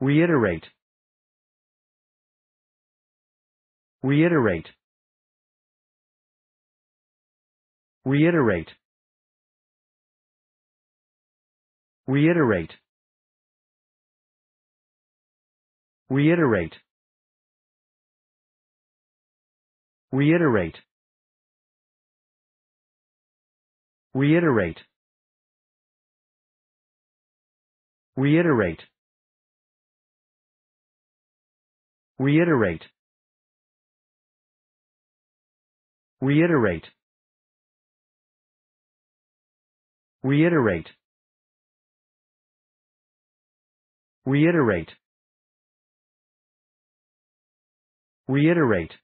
Reiterate. Reiterate. Reiterate. Reiterate. Reiterate. Reiterate. Reiterate. Reiterate. Reiterate. Reiterate. Reiterate. Reiterate. Reiterate.